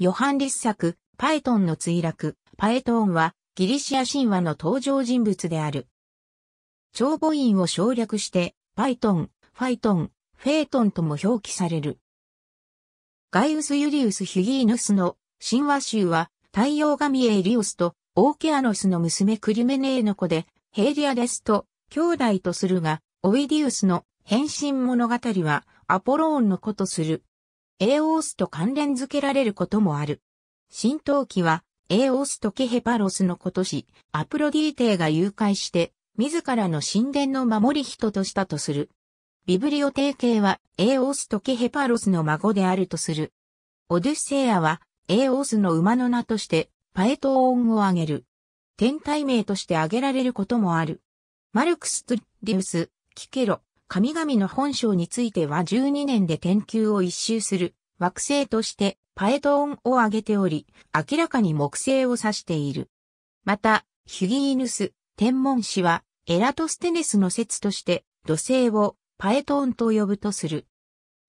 ヨハンリス作、パエトンの墜落、パエトーンは、ギリシア神話の登場人物である。長母音を省略して、パイトン、ファイトン、フェートンとも表記される。ガイウス・ユリウス・ヒュギーヌスの神話集は、太陽神エリオスとオーケアノスの娘クリメネーの子で、ヘイリアレスと兄弟とするが、オイディウスの変身物語はアポローンの子とする。エーオースと関連付けられることもある。新陶器は、エーオスとケヘパロスのことし、アプロディーテが誘拐して、自らの神殿の守り人としたとする。ビブリオテー系は、エーオスとケヘパロスの孫であるとする。オデュッセイアは、エーオスの馬の名として、パエトオーンを挙げる。天体名として挙げられることもある。マルクス・トゥリウス、キケロ、神々の本性については12年で研究を一周する惑星としてパエトーンを挙げており、明らかに木星を指している。また、ヒュギーヌス、天文士はエラトステネスの説として土星をパエトーンと呼ぶとする。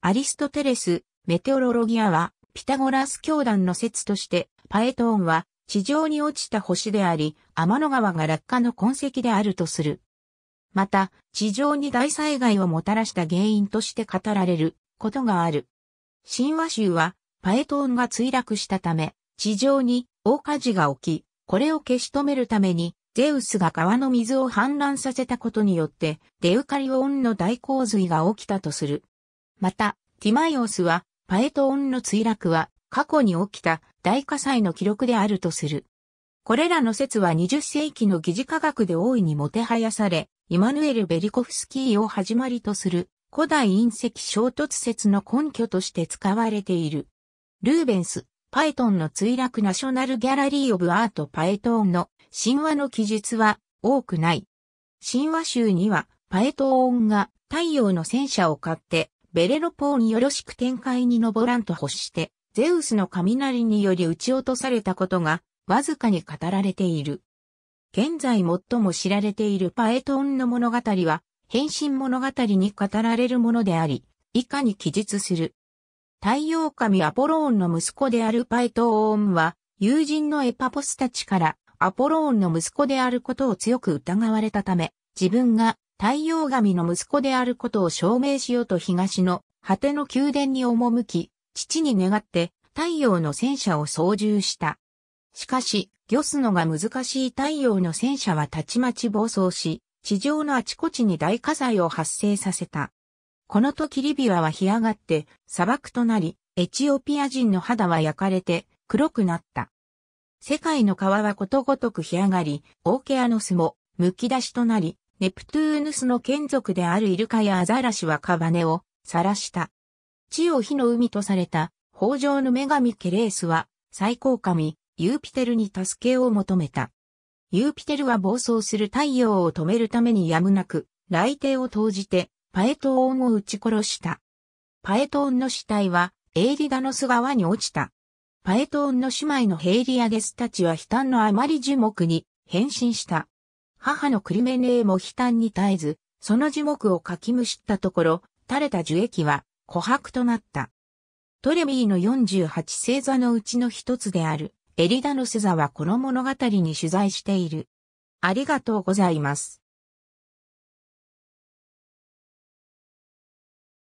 アリストテレス、メテオロロギアはピタゴラス教団の説としてパエトーンは地上に落ちた星であり、天の川が落下の痕跡であるとする。また、地上に大災害をもたらした原因として語られることがある。神話集は、パエトーンが墜落したため、地上に大火事が起き、これを消し止めるために、ゼウスが川の水を氾濫させたことによって、デウカリオンの大洪水が起きたとする。また、ティマイオスは、パエトーンの墜落は、過去に起きた大火災の記録であるとする。これらの説は20世紀の疑似科学で大いにもてはやされ、イマヌエル・ベリコフスキーをはじまりとする古代隕石衝突説の根拠として使われている。ルーベンス、パイトンの墜落ナショナルギャラリー・オブ・アート・パイトンの神話の記述は多くない。神話集にはパイトーンが太陽の戦車を買ってベレロポーによろしく展開に登らんと欲して、ゼウスの雷により撃ち落とされたことがわずかに語られている。現在最も知られているパエトンの物語は、変身物語に語られるものであり、以下に記述する。太陽神アポローンの息子であるパエトーンは、友人のエパポスたちからアポローンの息子であることを強く疑われたため、自分が太陽神の息子であることを証明しようと東の果ての宮殿に赴き、父に願って太陽の戦車を操縦した。しかし、よすのが難しい太陽の戦車はたちまち暴走し、地上のあちこちに大火災を発生させた。この時リビアは干上がって砂漠となり、エチオピア人の肌は焼かれて黒くなった。世界の川はことごとく干上がり、オーケアノスも剥き出しとなり、ネプトゥーヌスの眷属であるイルカやアザラシはカバネを晒した。地を火の海とされた、豊穣の女神ケレースは、最高神、ユーピテルに助けを求めた。ユーピテルは暴走する太陽を止めるためにやむなく、雷帝を投じて、パエトーンを撃ち殺した。パエトーンの死体は、エーリダノス川に落ちた。パエトーンの姉妹のヘイリアゲスたちは悲嘆のあまり樹木に変身した。母のクリメネーも悲嘆に絶えず、その樹木をかきむしったところ、垂れた樹液は琥珀となった。トレミーの48星座のうちの一つである、エリダヌスザはこの物語に取材している。ありがとうございます。